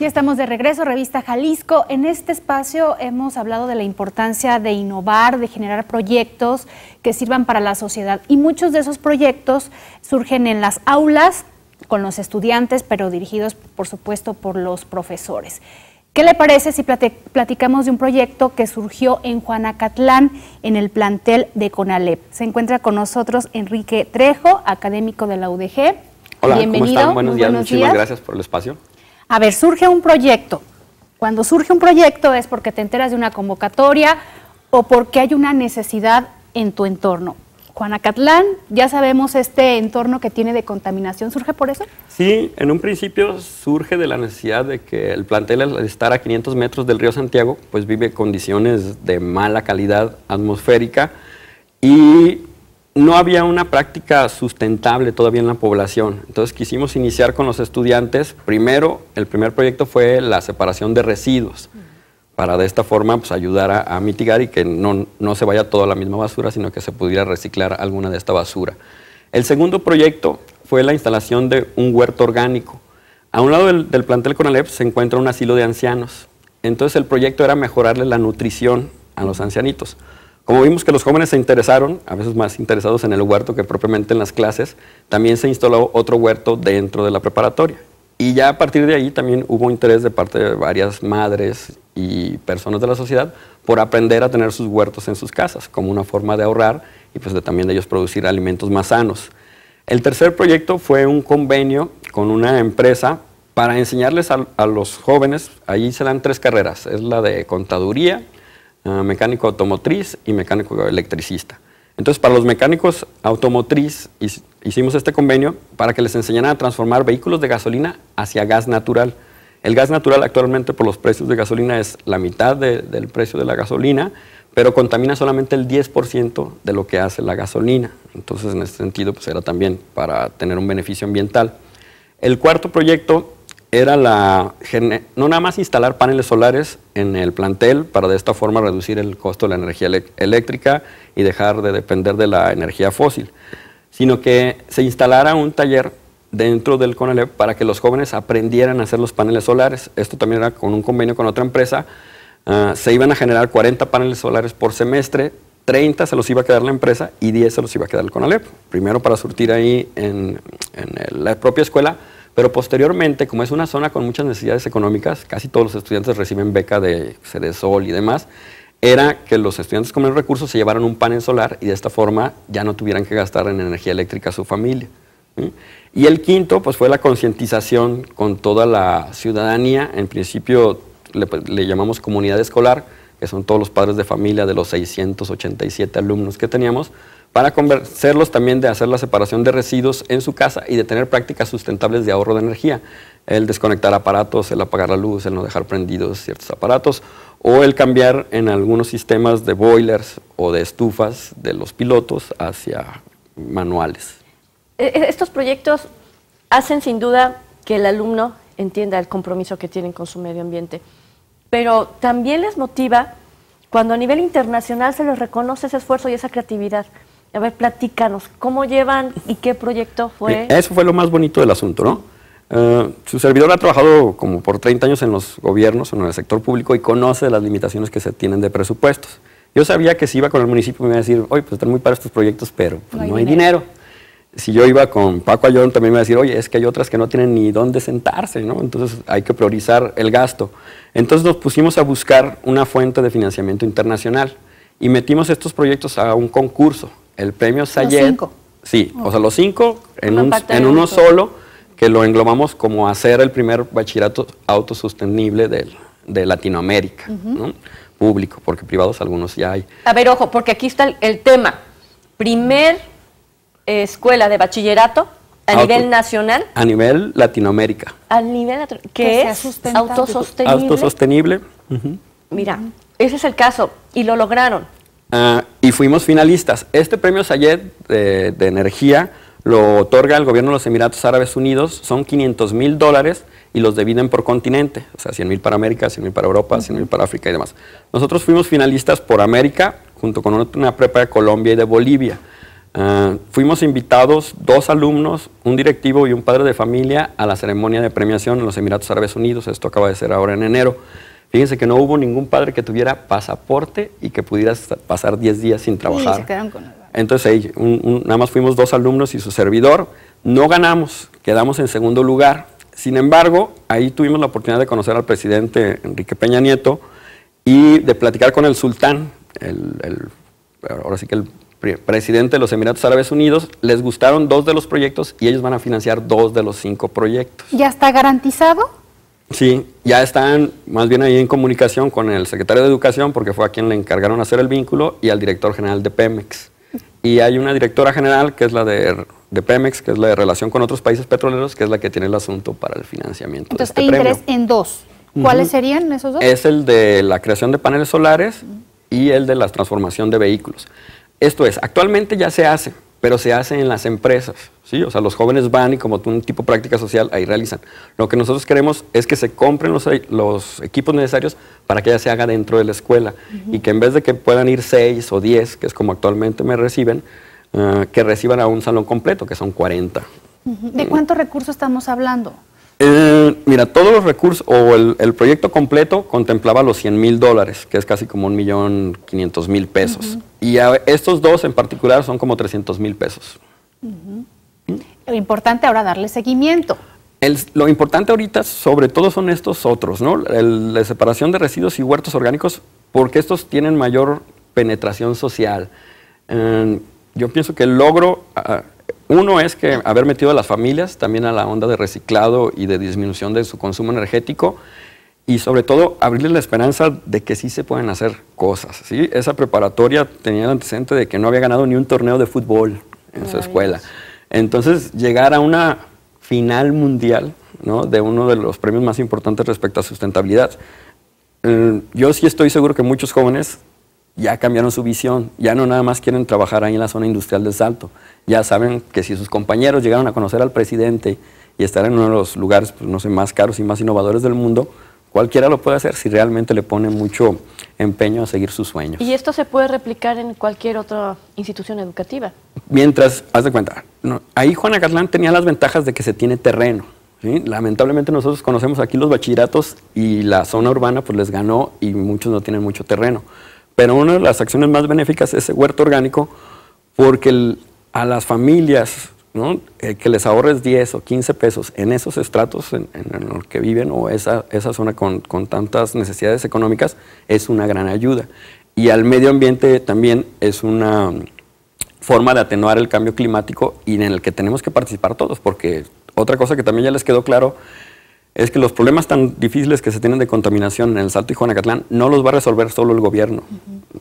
Ya estamos de regreso, Revista Jalisco. En este espacio hemos hablado de la importancia de innovar, de generar proyectos que sirvan para la sociedad. Y muchos de esos proyectos surgen en las aulas con los estudiantes, pero dirigidos, por supuesto, por los profesores. ¿Qué le parece si platicamos de un proyecto que surgió en Juanacatlán, en el plantel de CONALEP? Se encuentra con nosotros Enrique Trejo, académico de la UDG. Hola, Buenos, días. buenos días, muchísimas gracias por el espacio. A ver, surge un proyecto. Cuando surge un proyecto es porque te enteras de una convocatoria o porque hay una necesidad en tu entorno. Juanacatlán, ya sabemos este entorno que tiene de contaminación, ¿surge por eso? Sí, en un principio surge de la necesidad de que el plantel, al estar a 500 metros del río Santiago, pues vive condiciones de mala calidad atmosférica y no había una práctica sustentable todavía en la población. Entonces quisimos iniciar con los estudiantes. Primero, el primer proyecto fue la separación de residuos, para de esta forma pues, ayudar a, mitigar y que no, se vaya toda la misma basura, sino que se pudiera reciclar alguna de esta basura. El segundo proyecto fue la instalación de un huerto orgánico. A un lado del, del plantel Conalep se encuentra un asilo de ancianos. Entonces el proyecto era mejorarle la nutrición a los ancianitos. Como vimos que los jóvenes se interesaron, a veces más interesados en el huerto que propiamente en las clases, también se instaló otro huerto dentro de la preparatoria. Y ya a partir de ahí también hubo interés de parte de varias madres y personas de la sociedad por aprender a tener sus huertos en sus casas como una forma de ahorrar y pues también de ellos producir alimentos más sanos. El tercer proyecto fue un convenio con una empresa para enseñarles a, los jóvenes, ahí se dan tres carreras, es la de contaduría, eh, mecánico automotriz y mecánico electricista. Entonces, para los mecánicos automotriz hicimos este convenio para que les enseñaran a transformar vehículos de gasolina hacia gas natural. El gas natural actualmente por los precios de gasolina es la mitad del precio de la gasolina, pero contamina solamente el 10% de lo que hace la gasolina. Entonces, en ese sentido, pues era también para tener un beneficio ambiental. El cuarto proyecto era la no nada más instalar paneles solares en el plantel para de esta forma reducir el costo de la energía eléctrica y dejar de depender de la energía fósil, sino que se instalara un taller dentro del CONALEP para que los jóvenes aprendieran a hacer los paneles solares. Esto también era con un convenio con otra empresa. Ah, se iban a generar 40 paneles solares por semestre, 30 se los iba a quedar la empresa y 10 se los iba a quedar el CONALEP. Primero para surtir ahí en la propia escuela pero posteriormente, como es una zona con muchas necesidades económicas, casi todos los estudiantes reciben beca de Sol y demás, era que los estudiantes con menos recursos se llevaran un panel solar y de esta forma ya no tuvieran que gastar en energía eléctrica su familia. Y el quinto, pues fue la concientización con toda la ciudadanía. En principio le, pues, llamamos comunidad escolar, que son todos los padres de familia de los 687 alumnos que teníamos, para convencerlos también de hacer la separación de residuos en su casa y de tener prácticas sustentables de ahorro de energía, el desconectar aparatos, el apagar la luz, el no dejar prendidos ciertos aparatos o el cambiar en algunos sistemas de boilers o de estufas de los pilotos hacia manuales. E-, e-, estos proyectos hacen sin duda que el alumno entienda el compromiso que tienen con su medio ambiente, pero también les motiva cuando a nivel internacional se les reconoce ese esfuerzo y esa creatividad. A ver, platícanos, ¿cómo llevan y qué proyecto fue? Eso fue lo más bonito del asunto, ¿no? Eh, su servidor ha trabajado como por 30 años en los gobiernos, en el sector público y conoce las limitaciones que se tienen de presupuestos. Yo sabía que si iba con el municipio me iba a decir, oye, pues están muy para estos proyectos, pero pues no, hay, dinero. Si yo iba con Paco Ayón también me iba a decir, oye, es que hay otras que no tienen ni dónde sentarse, ¿no? Entonces hay que priorizar el gasto. Entonces nos pusimos a buscar una fuente de financiamiento internacional y metimos estos proyectos a un concurso el premio Sayed. Sí, o sea, los cinco en, uno solo, que lo englobamos como hacer el primer bachillerato autosostenible de, Latinoamérica, ¿no? público, porque privados algunos ya hay. A ver, ojo, porque aquí está el, tema. Primer eh, escuela de bachillerato a nivel nacional. A nivel Latinoamérica. A nivel que, que es autosostenible. Autosostenible. Mira, ese es el caso y lo lograron. Ah, y fuimos finalistas. Este premio Sayed de, energía lo otorga el gobierno de los Emiratos Árabes Unidos, son 500 mil dólares y los dividen por continente, o sea, 100 mil para América, 100 mil para Europa, 100 mil para África y demás. Nosotros fuimos finalistas por América, junto con una prepa de Colombia y de Bolivia. Ah, fuimos invitados dos alumnos, un directivo y un padre de familia a la ceremonia de premiación en los Emiratos Árabes Unidos, esto acaba de ser ahora en enero. Fíjense que no hubo ningún padre que tuviera pasaporte y que pudiera pasar 10 días sin trabajar. Entonces, ahí, nada más fuimos dos alumnos y su servidor. No ganamos, quedamos en segundo lugar. Sin embargo, ahí tuvimos la oportunidad de conocer al presidente Enrique Peña Nieto y de platicar con el sultán, el, ahora sí que el presidente de los Emiratos Árabes Unidos, les gustaron dos de los proyectos y ellos van a financiar dos de los cinco proyectos. ¿Ya está garantizado? Sí, ya están más bien ahí en comunicación con el secretario de Educación, porque fue a quien le encargaron hacer el vínculo, y al director general de Pemex. Y hay una directora general, que es la de, Pemex, que es la de relación con otros países petroleros, que es la que tiene el asunto para el financiamiento. Entonces, de este hay e interés en dos. ¿Cuáles serían esos dos? Es el de la creación de paneles solares y el de la transformación de vehículos. Esto es, actualmente ya se hace, pero se hace en las empresas, ¿sí? O sea, los jóvenes van y como un tipo de práctica social ahí realizan. Lo que nosotros queremos es que se compren los, equipos necesarios para que ya se haga dentro de la escuela y que en vez de que puedan ir seis o diez, que es como actualmente me reciben, eh, que reciban a un salón completo, que son 40. ¿De cuántos recursos estamos hablando? mira, todos los recursos o el, proyecto completo contemplaba los 100 mil dólares, que es casi como un millón 500 mil pesos. Y estos dos en particular son como 300 mil pesos. Lo importante ahora darle seguimiento. lo importante ahorita sobre todo son estos otros, ¿no? la separación de residuos y huertos orgánicos, porque estos tienen mayor penetración social. Eh, yo pienso que el logro, ah, ah, uno es que haber metido a las familias también a la onda de reciclado y de disminución de su consumo energético y sobre todo abrirles la esperanza de que sí se pueden hacer cosas. ¿sí? Esa preparatoria tenía el antecedente de que no había ganado ni un torneo de fútbol en su escuela. Entonces llegar a una final mundial de uno de los premios más importantes respecto a sustentabilidad, eh, yo sí estoy seguro que muchos jóvenes ya cambiaron su visión, ya no nada más quieren trabajar ahí en la zona industrial de Salto, ya saben que si sus compañeros llegaron a conocer al presidente y estar en uno de los lugares, pues, no sé, más caros y más innovadores del mundo, cualquiera lo puede hacer si realmente le pone mucho empeño a seguir sus sueños. Y esto se puede replicar en cualquier otra institución educativa. Mientras, haz de cuenta, ahí Juana Catlán tenía las ventajas de que se tiene terreno. Lamentablemente nosotros conocemos aquí los bachilleratos y la zona urbana pues les ganó y muchos no tienen mucho terreno. Pero una de las acciones más benéficas es el huerto orgánico porque a las familias eh, que les ahorres 10 o 15 pesos en esos estratos en, los que viven o esa, esa zona con, con, tantas necesidades económicas es una gran ayuda. Y al medio ambiente también es una forma de atenuar el cambio climático y en el que tenemos que participar todos, porque otra cosa que también ya les quedó claro es que los problemas tan difíciles que se tienen de contaminación en el Salto y Juanacatlán no los va a resolver solo el gobierno,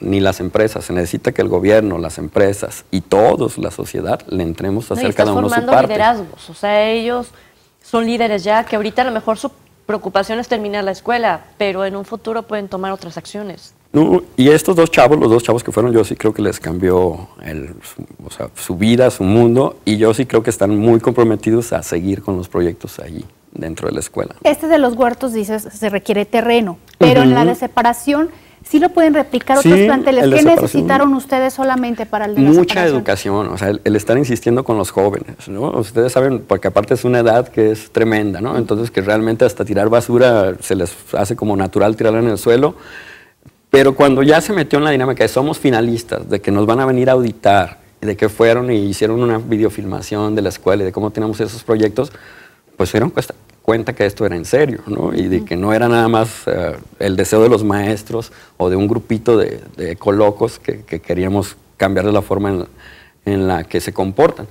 ni las empresas. Se necesita que el gobierno, las empresas y todos, la sociedad, le entremos a hacer cada uno su parte. formando liderazgos, o sea, ellos son líderes ya, que ahorita a lo mejor su preocupación es terminar la escuela, pero en un futuro pueden tomar otras acciones. y estos dos chavos, los dos chavos que fueron, yo sí creo que les cambió su vida, su mundo, y yo sí creo que están muy comprometidos a seguir con los proyectos allí dentro de la escuela. Este de los huertos, dices, se requiere terreno, pero en la de separación sí lo pueden replicar otros planteles. ¿Qué necesitaron ustedes solamente para el de Mucha educación, o sea, el, estar insistiendo con los jóvenes, ¿no? Ustedes saben, porque aparte es una edad que es tremenda, ¿no? Entonces que realmente hasta tirar basura se les hace como natural tirarla en el suelo. Pero cuando ya se metió en la dinámica de somos finalistas, de que nos van a venir a auditar, de que fueron y e hicieron una videofilmación de la escuela y de cómo tenemos esos proyectos, pues se dieron cuenta que esto era en serio, ¿no? Y de que no era nada más eh, el deseo de los maestros o de un grupito de, de colocos que, que, queríamos de la forma en la, que se comportan.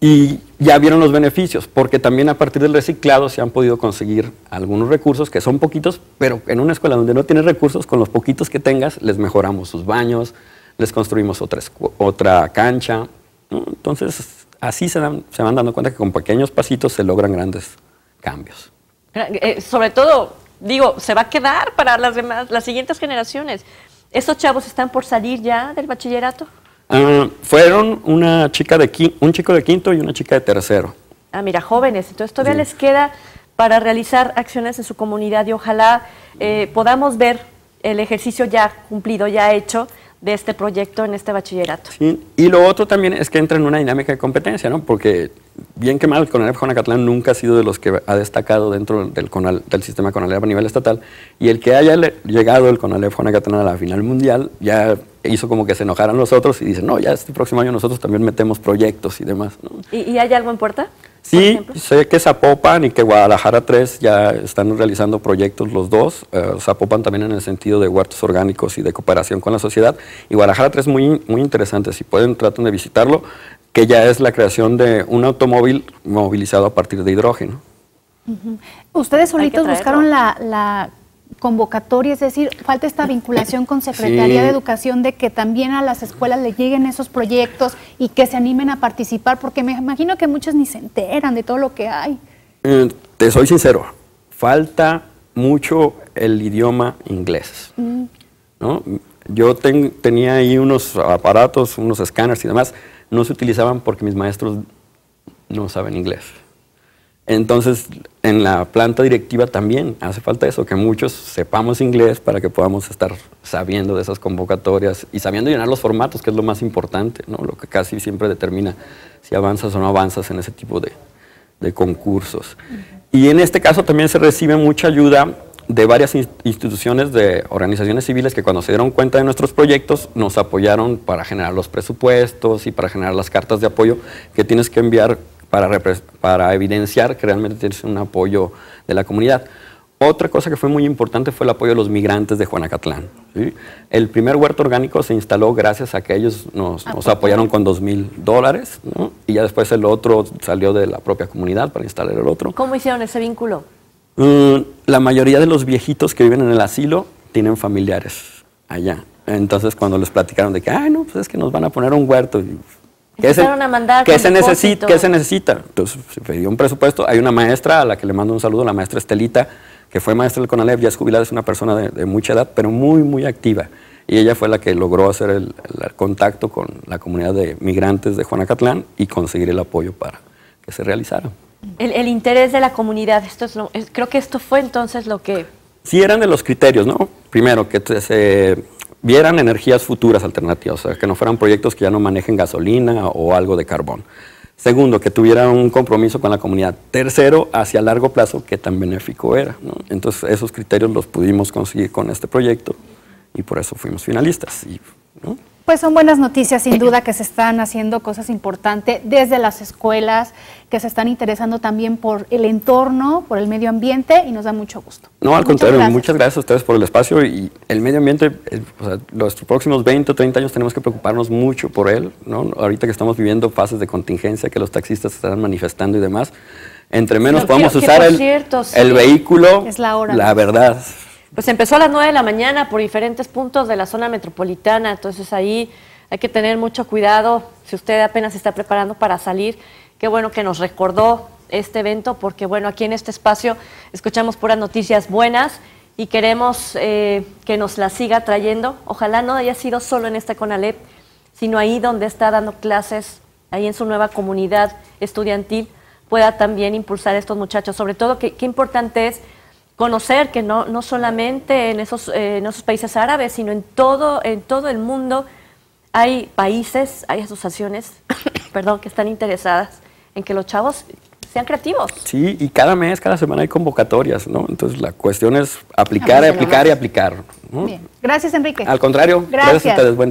Y ya vieron los beneficios, porque también a partir del reciclado se han podido conseguir algunos recursos, que son poquitos, pero en una escuela donde no tienes recursos, con los poquitos que tengas, les mejoramos sus baños, les construimos otra, otra cancha. Entonces, así se, se van dando cuenta que con pequeños pasitos se logran grandes cambios. Eh, sobre todo, digo, se va a quedar para las demás, las siguientes generaciones. ¿Estos chavos están por salir ya del bachillerato? Ah, fueron una chica de un chico de quinto y una chica de tercero. Ah, mira, jóvenes. Entonces todavía les queda para realizar acciones en su comunidad y ojalá eh, podamos ver el ejercicio ya cumplido, ya hecho, de este proyecto en este bachillerato. y lo otro también es que entra en una dinámica de competencia, ¿no? Porque bien que mal, el CONALEP Jonacatlán nunca ha sido de los que ha destacado dentro del, sistema CONALEP a nivel estatal, y el que haya llegado el CONALEP Jonacatlán a la final mundial ya hizo como que se enojaran los otros y dicen, no, ya este próximo año nosotros también metemos proyectos y demás. ¿no? ¿Y hay algo en puerta? Sí, sé que Zapopan y que Guadalajara 3 ya están realizando proyectos los dos. Eh, Zapopan también en el sentido de huertos orgánicos y de cooperación con la sociedad. Y Guadalajara 3 muy, muy interesante. Si pueden, traten de visitarlo, que ya es la creación de un automóvil movilizado a partir de hidrógeno. Ustedes solitos buscaron la convocatoria, es decir, falta esta vinculación con Secretaría de Educación de que también a las escuelas le lleguen esos proyectos y que se animen a participar, porque me imagino que muchos ni se enteran de todo lo que hay. Eh, te soy sincero, falta mucho el idioma inglés. Mm. Yo tenía ahí unos aparatos, unos escáneres y demás, no se utilizaban porque mis maestros no saben inglés. Entonces, en la planta directiva también hace falta eso, que muchos sepamos inglés para que podamos estar sabiendo de esas convocatorias y sabiendo llenar los formatos, que es lo más importante, ¿no? lo que casi siempre determina si avanzas o no avanzas en ese tipo de, concursos. Y en este caso también se recibe mucha ayuda de varias instituciones, de organizaciones civiles que cuando se dieron cuenta de nuestros proyectos nos apoyaron para generar los presupuestos y para generar las cartas de apoyo que tienes que enviar para, evidenciar que realmente tienes un apoyo de la comunidad. Otra cosa que fue muy importante fue el apoyo de los migrantes de Juanacatlán. El primer huerto orgánico se instaló gracias a que ellos nos, ah, pues, apoyaron con dos mil dólares y ya después el otro salió de la propia comunidad para instalar el otro. ¿Cómo hicieron ese vínculo? Mm, la mayoría de los viejitos que viven en el asilo tienen familiares allá. Entonces cuando les platicaron de que, ay, no, pues es que nos van a poner un huerto, ¿Qué se, a se, necesita, Entonces se pidió un presupuesto. Hay una maestra a la que le mando un saludo, la maestra Estelita, que fue maestra del CONALEP, ya es jubilada, es una persona de, mucha edad, pero muy, muy activa. Y ella fue la que logró hacer el, contacto con la comunidad de migrantes de Juanacatlán y conseguir el apoyo para que se realizara. El, interés de la comunidad, esto es creo que esto fue entonces lo que... Sí, eran de los criterios, ¿no? Primero, que se vieran energías futuras alternativas, o sea, que no fueran proyectos que ya no manejen gasolina o algo de carbón. Segundo, que tuvieran un compromiso con la comunidad. Tercero, hacia largo plazo, que tan benéfico era. Entonces, esos criterios los pudimos conseguir con este proyecto y por eso fuimos finalistas. ¿no? Pues son buenas noticias, sin duda, que se están haciendo cosas importantes desde las escuelas, que se están interesando también por el entorno, por el medio ambiente, y nos da mucho gusto. No, al contrario, muchas gracias a ustedes por el espacio y el medio ambiente, eh, o los próximos 20 o 30 años tenemos que preocuparnos mucho por él, ¿no? Ahorita que estamos viviendo fases de contingencia, que los taxistas están manifestando y demás, entre menos podemos usar el, el vehículo, es la, hora. la verdad pues empezó a las 9 de la mañana por diferentes puntos de la zona metropolitana, entonces ahí hay que tener mucho cuidado si usted apenas está preparando para salir. Qué bueno que nos recordó este evento porque bueno, aquí en este espacio escuchamos puras noticias buenas y queremos eh, que nos las siga trayendo. Ojalá no haya sido solo en esta CONALEP, sino ahí donde está dando clases, ahí en su nueva comunidad estudiantil, pueda también impulsar a estos muchachos. Sobre todo, que qué importante es conocer que no, no solamente eh, en esos, países árabes, sino en todo, en todo el mundo hay países, hay asociaciones, perdón, que están interesadas en que los chavos sean creativos. Sí, y cada mes, cada semana hay convocatorias, ¿no? Entonces la cuestión es aplicar, aplicar y aplicar. Bien. Gracias, Enrique. Al contrario, gracias, gracias a ustedes.